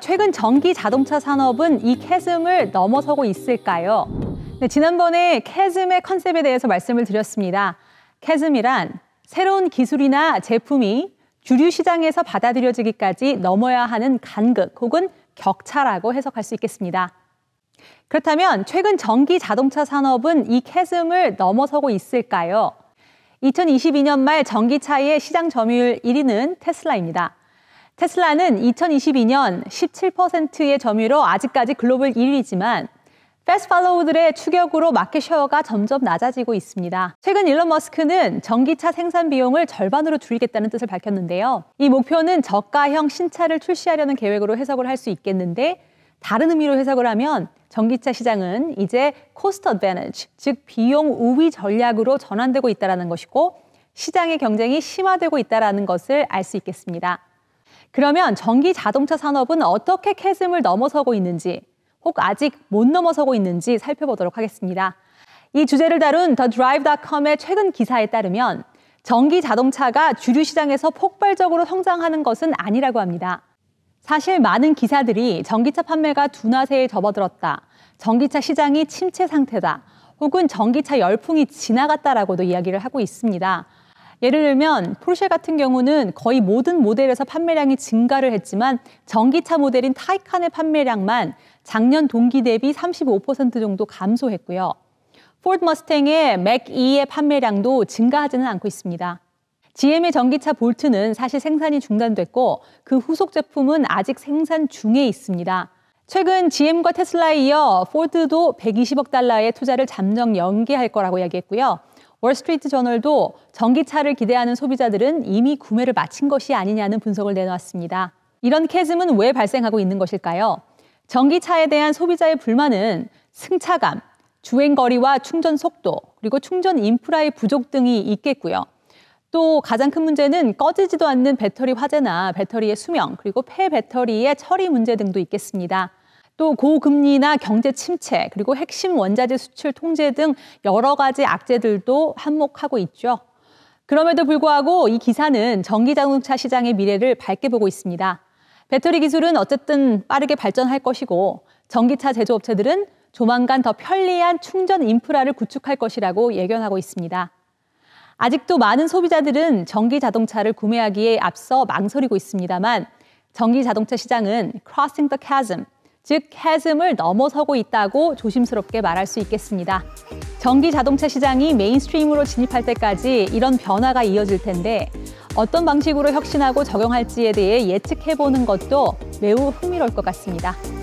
최근 전기 자동차 산업은 이 캐즘을 넘어서고 있을까요? 네, 지난번에 캐즘의 컨셉에 대해서 말씀을 드렸습니다. 캐즘이란 새로운 기술이나 제품이 주류 시장에서 받아들여지기까지 넘어야 하는 간극 혹은 격차라고 해석할 수 있겠습니다. 그렇다면 최근 전기 자동차 산업은 이 캐즘을 넘어서고 있을까요? 2022년 말 전기차의 시장 점유율 1위는 테슬라입니다. 테슬라는 2022년 17%의 점유로 아직까지 글로벌 1위지만 패스 팔로우들의 추격으로 마켓셔어가 점점 낮아지고 있습니다. 최근 일론 머스크는 전기차 생산 비용을 절반으로 줄이겠다는 뜻을 밝혔는데요. 이 목표는 저가형 신차를 출시하려는 계획으로 해석을 할 수 있겠는데 다른 의미로 해석을 하면 전기차 시장은 이제 코스트 어드밴티지, 즉 비용 우위 전략으로 전환되고 있다는 것이고 시장의 경쟁이 심화되고 있다는 것을 알 수 있겠습니다. 그러면 전기 자동차 산업은 어떻게 캐즘을 넘어서고 있는지, 혹 아직 못 넘어서고 있는지 살펴보도록 하겠습니다. 이 주제를 다룬 더 드라이브.com의 최근 기사에 따르면 전기 자동차가 주류 시장에서 폭발적으로 성장하는 것은 아니라고 합니다. 사실 많은 기사들이 전기차 판매가 둔화세에 접어들었다. 전기차 시장이 침체 상태다. 혹은 전기차 열풍이 지나갔다라고도 이야기를 하고 있습니다. 예를 들면 포르쉐 같은 경우는 거의 모든 모델에서 판매량이 증가를 했지만 전기차 모델인 타이칸의 판매량만 작년 동기 대비 35% 정도 감소했고요. 포드 머스탱의 맥 E의 판매량도 증가하지는 않고 있습니다. GM의 전기차 볼트는 사실 생산이 중단됐고 그 후속 제품은 아직 생산 중에 있습니다. 최근 GM과 테슬라에 이어 포드도 120억 달러의 투자를 잠정 연기할 거라고 이야기했고요. 월스트리트 저널도 전기차를 기대하는 소비자들은 이미 구매를 마친 것이 아니냐는 분석을 내놓았습니다. 이런 캐즘은 왜 발생하고 있는 것일까요? 전기차에 대한 소비자의 불만은 승차감, 주행 거리와 충전 속도, 그리고 충전 인프라의 부족 등이 있겠고요. 또 가장 큰 문제는 꺼지지도 않는 배터리 화재나 배터리의 수명, 그리고 폐 배터리의 처리 문제 등도 있겠습니다. 또 고금리나 경제 침체 그리고 핵심 원자재 수출 통제 등 여러 가지 악재들도 한몫하고 있죠. 그럼에도 불구하고 이 기사는 전기 자동차 시장의 미래를 밝게 보고 있습니다. 배터리 기술은 어쨌든 빠르게 발전할 것이고 전기차 제조업체들은 조만간 더 편리한 충전 인프라를 구축할 것이라고 예견하고 있습니다. 아직도 많은 소비자들은 전기 자동차를 구매하기에 앞서 망설이고 있습니다만 전기 자동차 시장은 crossing the chasm 즉해슴을 넘어서고 있다고 조심스럽게 말할 수 있겠습니다. 전기 자동차 시장이 메인스트림으로 진입할 때까지 이런 변화가 이어질 텐데 어떤 방식으로 혁신하고 적용할지에 대해 예측해보는 것도 매우 흥미로울 것 같습니다.